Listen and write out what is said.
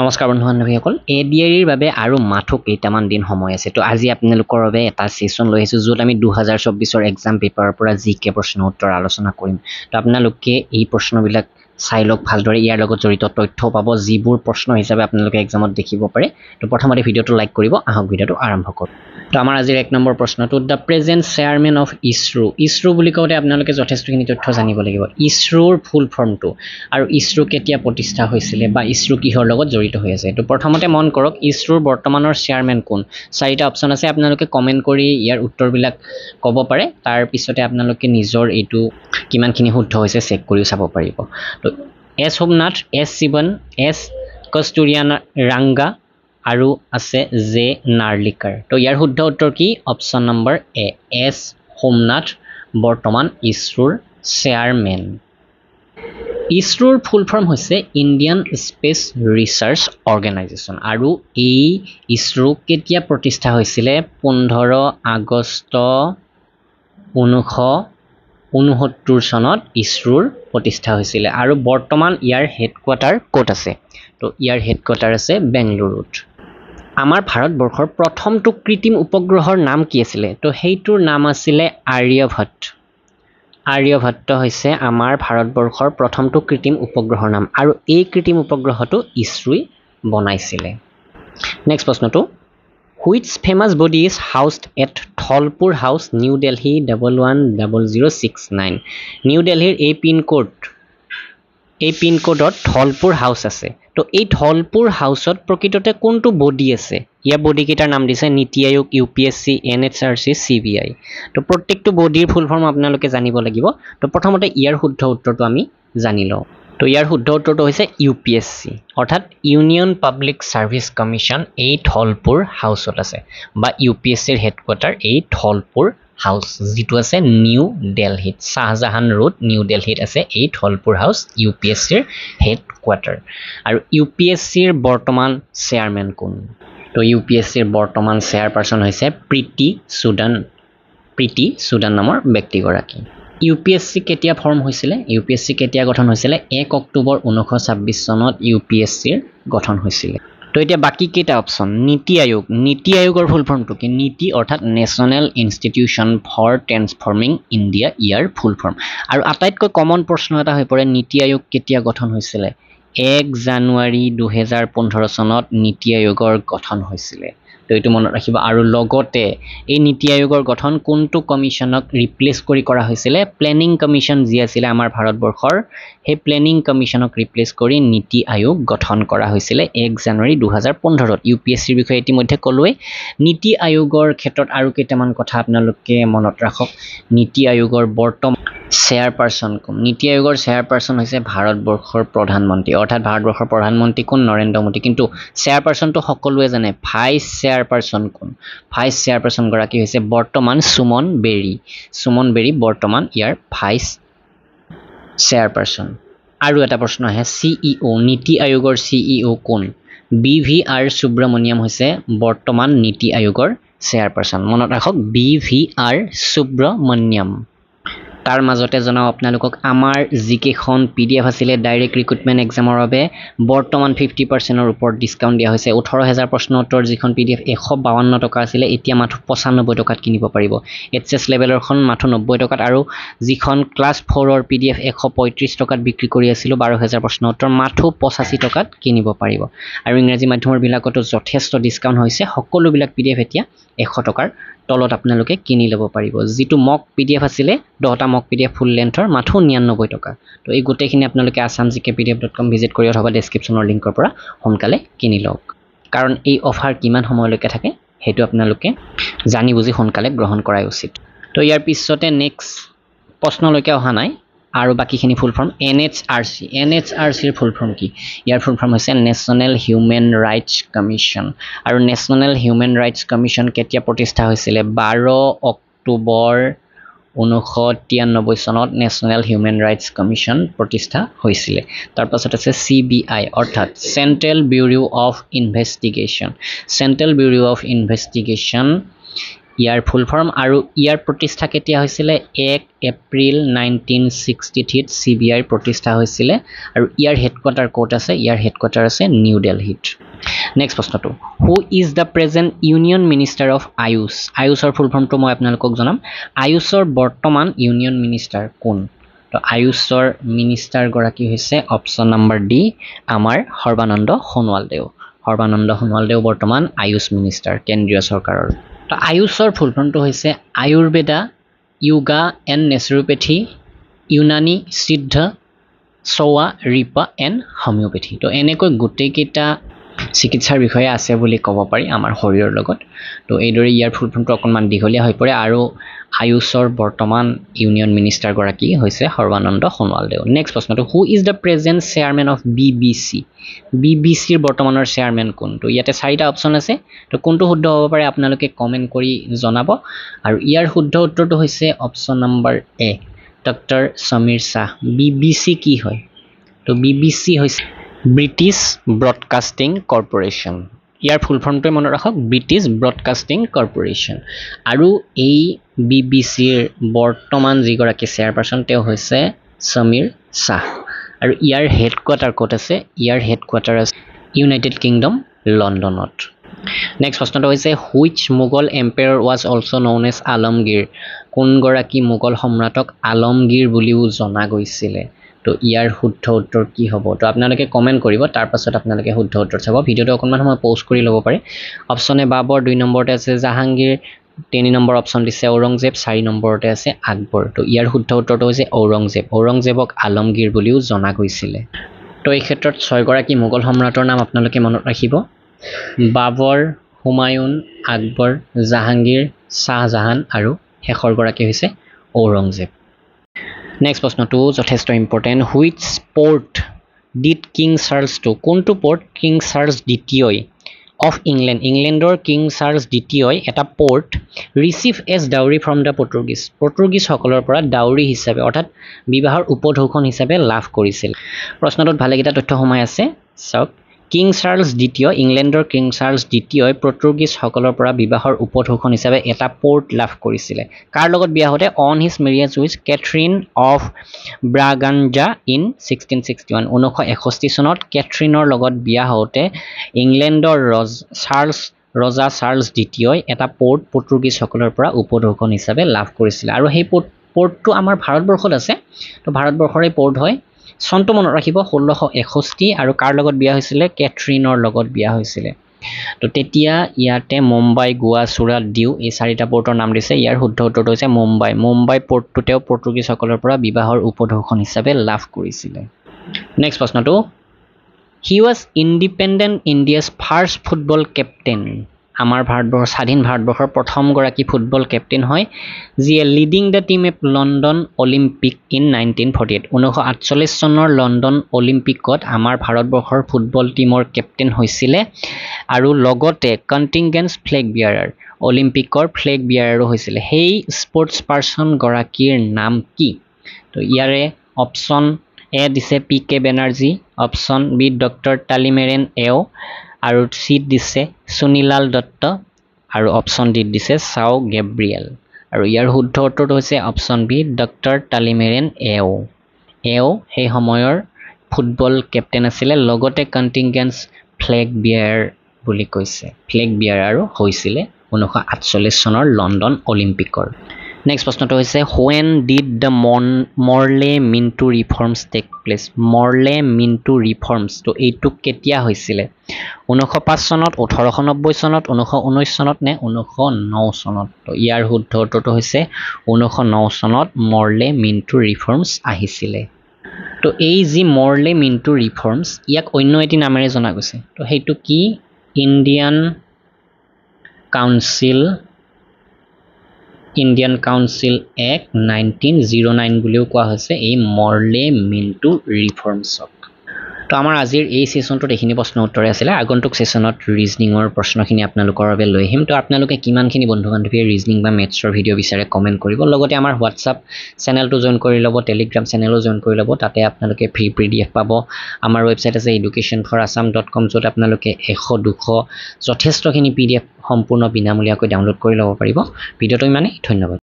নমস্কাৰ বন্ধু বান্ধৱীসকল A B আইৰ বাবে আৰু মাথো কেইটামান দিন সময় আছে তো আজি আপোনালোকৰ বাবে এটা ছেশ্যন লৈ আহিছোঁ য'ত আমি দুহেজাৰ চৌব্বিছৰ এক্সাম পেপাৰৰ পৰা জি কে প্ৰশ্ন উত্তৰ আলোচনা কৰিম তো আপোনালোকে এই প্ৰশ্নবিলাক চাই লওক ভালদৰে ইয়াৰ লগত জড়িত তথ্য পাব যিবোৰ প্ৰশ্ন হিচাপে আপোনালোকে এক্সামত দেখিব পাৰে তো প্ৰথমতে ভিডিঅ'টো লাইক কৰিব আহক ভিডিঅ'টো আৰম্ভ কৰক তো আমাৰ আজিৰ এক নম্বৰ প্ৰশ্নটো the present chairman of ISRO ISRO বুলি কওঁতে আপোনালোকে যথেষ্টখিনি তথ্য জানিব লাগিব ইছৰোৰ ফুল ফৰ্মটো আৰু ইছৰো কেতিয়া প্ৰতিষ্ঠা হৈছিলে বা ইছৰো কিহৰ লগত জড়িত হৈ আছে তো প্ৰথমতে মন কৰক ইছৰোৰ বৰ্তমানৰ চেয়াৰমেন কোন চাৰিটা অপশ্যন আছে আপোনালোকে কমেণ্ট কৰি ইয়াৰ উত্তৰবিলাক ক'ব পাৰে তাৰপিছতে আপোনালোকে নিজৰ এইটো কিমানখিনি শুদ্ধ হৈছে চেক কৰিও চাব পাৰিব S Somnath S Sivan S Kasturirangan আৰু আছে জে নাৰ্লিকাৰ তো ইয়াৰ শুদ্ধ উত্তৰ কি option number A S Somnath বৰ্তমান ইছৰোৰ চেয়াৰমেন ইছৰোৰ ফুল ফৰ্ম হৈছে ইণ্ডিয়ান স্পেচ ৰিচাৰ্চ অৰ্গেনাইজেশ্যন আৰু এই ইছৰো কেতিয়া প্ৰতিষ্ঠা হৈছিলে পোন্ধৰ আগষ্ট ঊনৈছশ ঊনসত্তৰ চনত ইছৰোৰ প্ৰতিষ্ঠা হৈছিলে আৰু বৰ্তমান ইয়াৰ হেডকোৱাটাৰ ক'ত আছে তো ইয়াৰ হেডকোৱাৰ্টাৰ আছে বেংগলুৰুত আমাৰ ভাৰতবৰ্ষৰ প্ৰথমটো কৃত্ৰিম উপগ্ৰহৰ নাম কি আছিলে তো সেইটোৰ নাম আছিলে আৰ্যভট্ট আৰ্যভট্ট হৈছে আমাৰ ভাৰতবৰ্ষৰ প্ৰথমটো কৃত্ৰিম উপগ্ৰহৰ নাম আৰু এই কৃত্ৰিম উপগ্ৰহটো ইছৰোই বনাইছিলে নেক্সট প্ৰশ্নটো which famous body is housed at Tholpur House, New Delhi, 110069? New Delhi, A pin code. A pin code dot Tholpur House ase. To A Tholpur House or Prokitote Kuntu body ase. Ya body kita nam disa Niti Ayuk, UPSC, NHRC, CBI. To protect to body full form of Naloke Zanibola give. To Potamote ear hood to Tami Zanilo. তো ইয়াৰ শুদ্ধ উত্তৰটো হৈছে U P S C অৰ্থাৎ union public service commission এই থলপুৰ হাউচত আছে বা ইউ পি এছ চিৰ হেডকোৱাৰ্টাৰ এই থলপুৰ হাউচ যিটো আছে নিউ দেলহিত শ্বাহজাহান ৰোড নিউ দেলহিত আছে এই Dholpur house U P S চিৰ হেডকোৱাৰ্টাৰ আৰু ইউ পি এছ চিৰ বৰ্তমান চেয়াৰমেন কোন তো ইউ পি এছ চিৰ বৰ্তমান চেয়াৰপাৰ্চন হৈছে প্ৰীতি চুদান প্ৰীতি চুদান নামৰ ব্যক্তিগৰাকী ইউ পি এছ চি কেতিয়া ফৰ্ম হৈছিলে ইউ পি এছ চি কেতিয়া গঠন হৈছিলে এক অক্টোবৰ ঊনৈছশ ছাব্বিছ চনত ইউ পি এছ চিৰ গঠন হৈছিলে তো এতিয়া বাকীকেইটা অপশ্যন নীতি আয়োগ নীতি আয়োগৰ ফুল ফৰ্মটো কি নীতি অৰ্থাৎ national institution for transforming India ইয়াৰ ফুল ফৰ্ম আৰু আটাইতকৈ কমন প্ৰশ্ন এটা হৈ পৰে নীতি আয়োগ কেতিয়া গঠন হৈছিলে এক জানুৱাৰী দুহেজাৰ পোন্ধৰ চনত নীতি আয়োগৰ গঠন হৈছিলে তো এইটো মনত ৰাখিব আৰু লগতে এই নীতি আয়োগৰ গঠন কোনটো কমিশ্যনক ৰিপ্লেচ কৰি কৰা হৈছিলে প্লেনিং কমিশ্যন যি আছিলে আমাৰ ভাৰতবৰ্ষৰ সেই প্লেনিং কমিশ্যনক ৰিপ্লেচ কৰি নীতি আয়োগ গঠন কৰা হৈছিলে এক জানুৱাৰী দুহেজাৰ পোন্ধৰত ইউ পি এছ চিৰ বিষয়ে ইতিমধ্যে ক'লোৱেই নীতি আয়োগৰ ক্ষেত্ৰত আৰু কেইটামান কথা আপোনালোকে মনত ৰাখক নীতি আয়োগৰ বৰ্তমান চেয়াৰপাৰ্চন নীতি আয়োগৰ চেয়াৰপাৰ্চন হৈছে ভাৰতবৰ্ষৰ প্ৰধানমন্ত্ৰী অৰ্থাৎ ভাৰতবৰ্ষৰ প্ৰধানমন্ত্ৰী কোন নৰেন্দ্ৰ মোদী কিন্তু চেয়াৰপাৰ্চনটো সকলোৱে জানে ভাইচ চেয়াৰপাৰ্চন কোন ভাইচ চেয়াৰপাৰ্চনগৰাকী হৈছে বৰ্তমান সুমন বেৰী সুমন বেৰী বৰ্তমান ইয়াৰ ভাইচ চেয়াৰপাৰ্চন আৰু এটা প্ৰশ্ন আহে চি ই অ' নীতি আয়োগৰ চি ই অ' কোন বি ভি আৰ সুব্ৰমণিয়াম হৈছে বৰ্তমান নীতি আয়োগৰ চেয়াৰপাৰ্চন মনত ৰাখক বি ভি আৰ সুব্ৰমণিয়াম তাৰ মাজতে জনাওঁ আপোনালোকক আমাৰ যিকেইখন পি ডি এফ আছিলে ডাইৰেক্ট ৰিক্ৰুটমেণ্ট এক্সামৰ বাবে বৰ্তমান ফিফটি পাৰ্চেণ্টৰ ওপৰত ডিছকাউণ্ট দিয়া হৈছে ওঠৰ হেজাৰ প্ৰশ্ন উত্তৰ যিখন পি ডি এফ এশ বাৱন্ন টকা আছিলে এতিয়া মাথো পঁচান্নব্বৈ টকাত কিনিব পাৰিব এইচ এছ লেভেলৰখন মাথো নব্বৈ টকাত আৰু যিখন ক্লাছ ফ'ৰৰ পি ডি এফ এশ পঁয়ত্ৰিছ টকাত বিক্ৰী কৰি আছিলোঁ বাৰ হেজাৰ প্ৰশ্নোত্তৰ মাথো পঁচাশী টকাত কিনিব পাৰিব আৰু ইংৰাজী মাধ্যমৰবিলাকতো যথেষ্ট ডিছকাউণ্ট হৈছে সকলোবিলাক পি ডি এফ এতিয়া এশ টকাৰ তলত আপোনালোকে কিনি ল'ব পাৰিব যিটো মক পি ডি এফ আছিলে দহটা mock P D F full লেন্থৰ মাথো নিৰান্নব্বৈ টকা তো এই গোটেইখিনি আপোনালোকে Assam G K P D F dot com visit কৰি অথবা ডেছক্ৰিপশ্যনৰ লিংকৰ পৰা সোনকালে কিনি লওক কাৰণ এই অফাৰ কিমান সময়লৈকে থাকে সেইটো আপোনালোকে জানি বুজি সোনকালে গ্ৰহণ কৰাই উচিত তো ইয়াৰ পিছতে নেক্সট প্ৰশ্নলৈকে অহা নাই আৰু বাকীখিনি full form N H R C N H R চিৰ ফুল ফৰ্ম কি ইয়াৰ ফুল ফৰ্ম হৈছে নেশ্যনেল হিউমেন ৰাইটছ কমিশ্যন আৰু নেশ্যনেল হিউমেন ৰাইটছ কমিশ্যন কেতিয়া প্ৰতিষ্ঠা হৈছিলে বাৰ অক্টোবৰ ঊনৈছশ তিৰান্নব্বৈ চনত নেশ্যনেল হিউমেন ৰাইটছ কমিশ্যন প্ৰতিষ্ঠা হৈছিলে তাৰপাছত আছে চি বি আই অৰ্থাৎ central bureau of investigation central bureau of investigation ইয়াৰ ফুল ফৰ্ম আৰু ইয়াৰ প্ৰতিষ্ঠা কেতিয়া হৈছিলে এক এপ্ৰিল নাইনটিন ছিক্সটি থ্ৰীত চি বি আইৰ প্ৰতিষ্ঠা হৈছিলে আৰু ইয়াৰ হেডকোৱাৰ্টাৰ ক'ত আছে ইয়াৰ হেডকোৱাৰ্টাৰ আছে নিউ দেলহিত নেক্সট প্ৰশ্নটো who is the present union minister of AYUSH আয়ুষৰ ফুল ফৰ্মটো মই আপোনালোকক জনাম আয়ুষৰ বৰ্তমান ইউনিয়ন মিনিষ্টাৰ কোন তো আয়ুষৰ মিনিষ্টাৰগৰাকী হৈছে অপশ্যন নাম্বাৰ ডি আমাৰ সৰ্বানন্দ সোণোৱালদেউ সৰ্বানন্দ সোণোৱালদেউ বৰ্তমান আয়ুষ মিনিষ্টাৰ কেন্দ্ৰীয় চৰকাৰৰ তো আয়ুষৰ ফুলফ্ৰণ্টটো হৈছে Ayurveda yoga and naturopathy Unani Siddha Sowa ৰিপা and homoeopathy তো এনেকৈ গোটেইকেইটা চিকিৎসাৰ বিষয়ে আছে বুলি ক'ব পাৰি আমাৰ শৰীৰৰ লগত তো এইদৰে ইয়াৰ ফুলফৰ্মটো অকণমান দীঘলীয়া হৈ পৰে আৰু আয়ুষৰ বৰ্তমান ইউনিয়ন মিনিষ্টাৰগৰাকী হৈছে সৰ্বানন্দ সোণোৱালদেউ নেক্সট প্ৰশ্নটো who is the present chairman of B B C B B চিৰ বৰ্তমানৰ চেয়াৰমেন কোন কোনটো ইয়াতে চাৰিটা অপশ্যন আছে তো কোনটো শুদ্ধ হ'ব পাৰে আপোনালোকে কমেণ্ট কৰি জনাব আৰু ইয়াৰ শুদ্ধ উত্তৰটো হৈছে option number A doctor Samir Shah B B C কি হয় তো বি বি চি হৈছে ব্ৰিটিছ ব্ৰডকাষ্টিং কৰ্পৰেশ্যন ইয়াৰ ফুল ফৰ্মটোৱে মনত ৰাখক ব্ৰিটিছ ব্ৰডকাষ্টিং কৰ্পৰেশ্যন আৰু এই বি বি চিৰ বৰ্তমান যিগৰাকী চেয়াৰপাৰ্চন তেওঁ হৈছে সমীৰ শ্বাহ আৰু ইয়াৰ হেডকোৱাৰ্টাৰ ক'ত আছে ইয়াৰ হেডকোৱাৰ্টাৰ আছে ইউনাইটেড কিংডম লণ্ডনত নেক্সট প্ৰশ্নটো হৈছে which Mughal emperor was also' known as Alamgir কোনগৰাকী মোগল সম্ৰাটক আলমগীৰ বুলিও জনা গৈছিলে তো ইয়াৰ শুদ্ধ উত্তৰ কি হ'ব তো আপোনালোকে কমেণ্ট কৰিব তাৰপাছত আপোনালোকে শুদ্ধ উত্তৰ চাব ভিডিঅ'টো অকণমান সময় পজ কৰি ল'ব পাৰে অপশ্যনে বাবৰ দুই নম্বৰতে আছে জাহাংগীৰ তিনি নম্বৰ অপশ্যন দিছে ঔৰংজেব চাৰি নম্বৰতে আছে আকবৰ তো ইয়াৰ শুদ্ধ উত্তৰটো হৈছে ঔৰংজেব ঔৰংজেবক আলমগীৰ বুলিও জনা গৈছিলে তো এই ক্ষেত্ৰত ছয়গৰাকী মোগল সম্ৰাটৰ নাম আপোনালোকে মনত ৰাখিব বাবৰ হুমায়ুন আকবৰ জাহাংগীৰ শ্বাহজাহান আৰু শেষৰগৰাকী হৈছে ঔৰংজেব নেক্সট প্ৰশ্নটো যথেষ্ট important which port did King চাৰ্লছটো কোনটো পৰ্ট কিং চাৰ্লছ দ্বিতীয়ই অফ ইংলেণ্ড ইংলেণ্ডৰ কিং চাৰ্লছ দ্বিতীয়ই এটা port receive as dowry from the Portuguese পৰ্তুগীজসকলৰ পৰা ডাউৰী হিচাপে অৰ্থাৎ বিবাহৰ উপঢৌষণ হিচাপে লাভ কৰিছিল প্ৰশ্নটোত ভালেকেইটা তথ্য সোমাই আছে চাওক কিং চাৰ্লছ দ্বিতীয় ইংলেণ্ডৰ কিং চাৰ্লছ দ্বিতীয়ই পৰ্তুগীজসকলৰ পৰা বিবাহৰ উপঘোষণ হিচাপে এটা পৰ্ট লাভ কৰিছিলে কাৰ লগত বিয়া হওঁতে on his marriage with Catherine of Braganza in sixteen sixty one ঊনৈছশ এষষ্ঠি চনত কেথৰিনৰ লগত বিয়া হওঁতে ইংলেণ্ডৰ ৰজ চাৰ্লছ ৰজা চাৰ্লছ দ্বিতীয়ই এটা পৰ্ট পৰ্তুগীজসকলৰ পৰা উপঘোষণ হিচাপে লাভ কৰিছিলে আৰু সেই পৰ্ট পৰ্টটো আমাৰ ভাৰতবৰ্ষত আছে তো ভাৰতবৰ্ষৰে পৰ্ট হয় চনটো মনত ৰাখিব ষোল্লশ এষষ্ঠি আৰু কাৰ লগত বিয়া হৈছিলে কেথৰিনৰ লগত বিয়া হৈছিলে তো তেতিয়া ইয়াতে মুম্বাই গোৱা চুৰাট ডিউ এই চাৰিটা পৰ্টৰ নাম দিছে ইয়াৰ শুদ্ধ উত্তৰটো হৈছে মুম্বাই মুম্বাই পৰ্টটো তেওঁ পৰ্তুগীজসকলৰ পৰা বিবাহৰ উপদৰ্শন হিচাপে লাভ কৰিছিলে নেক্সট প্ৰশ্নটো he was independent India's first football captain আমাৰ ভাৰতবৰ্ষৰ স্বাধীন ভাৰতবৰ্ষৰ প্ৰথমগৰাকী ফুটবল কেপ্টেইন হয় যিয়ে leading the team of London Olympic in nineteen forty eight ঊনৈছশ আঠচল্লিছ চনৰ লণ্ডন অলিম্পিকত আমাৰ ভাৰতবৰ্ষৰ ফুটবল টীমৰ কেপ্টেইন হৈছিলে আৰু লগতে কণ্টিংগেণ্টছ ফ্লেগ বিয়াৰাৰ অলিম্পিকৰ ফ্লেগ বিয়াৰাৰো হৈছিলে সেই স্পৰ্টছ পাৰ্চনগৰাকীৰ নাম কি তো ইয়াৰে অপশ্যন এ দিছে P K Banerjee option B doctor Talimeren Ao আৰু চিত দিছে সুনীলাল দত্ত আৰু অপশ্যন ডিত দিছে চাও গেব্ৰিয়েল আৰু ইয়াৰ শুদ্ধ উত্তৰটো হৈছে অপশ্যন বি ডক্টৰ তালিমেৰেন এও এও সেই সময়ৰ ফুটবল কেপ্টেইন আছিলে লগতে কণ্টিংগেঞ্চ ফ্লেগ বিয়াৰ বুলি কৈছে ফ্লেগ বিয়াৰ আৰু হৈছিলে ঊনৈছশ আঠচল্লিছ চনৰ লণ্ডন অলিম্পিকৰ নেক্সট প্ৰশ্নটো হৈছে হোৱেন ডিড দ্য মন Morley Minto reforms take place Morley Minto reforms ত' এইটো কেতিয়া হৈছিলে ঊনৈছশ পাঁচ চনত ওঠৰশ নব্বৈ চনত ঊনৈছশ ঊনৈছ চনত নে ঊনৈছশ ন চনত ত' ইয়াৰ শুদ্ধ উত্তৰটো হৈছে ঊনৈছশ ন চনত মৰলে মিণ্টু ৰিফৰ্মছ আহিছিলে ত' এই যি মৰলে মিণ্টু ৰিফৰ্মছ ইয়াক অন্য এটি নামেৰে জনা গৈছে ত' সেইটো কি ইণ্ডিয়ান কাউঞ্চিল ইণ্ডিয়ান কাউন্সিল এক নাইনটিন জিৰ' নাইন বুলিও কোৱা হৈছে এই মৰ্লে মিণ্টু ৰিফৰ্মছক তো আমাৰ আজিৰ এই ছেশ্যনটোত এইখিনি প্ৰশ্ন উত্তৰে আছিলে আগন্তুক ছেশ্যনত ৰিজনিঙৰ প্ৰশ্নখিনি আপোনালোকৰ বাবে লৈ আহিম তো আপোনালোকে কিমানখিনি বন্ধু বান্ধৱীয়ে ৰিজনিং বা মেথছৰ ভিডিঅ' বিচাৰে কমেণ্ট কৰিব লগতে আমাৰ হোৱাটছআপ চেনেলটো জইন কৰি ল'ব টেলিগ্ৰাম চেনেলো জইন কৰি ল'ব তাতে আপোনালোকে ফ্ৰী পি ডি এফ পাব আমাৰ ৱেবছাইট আছে education for Assam dot com য'ত আপোনালোকে এশ দুশ যথেষ্টখিনি পি ডি এফ সম্পূৰ্ণ বিনামূলীয়াকৈ ডাউনলোড কৰি ল'ব পাৰিব ভিডিঅ'টো ইমানেই ধন্যবাদ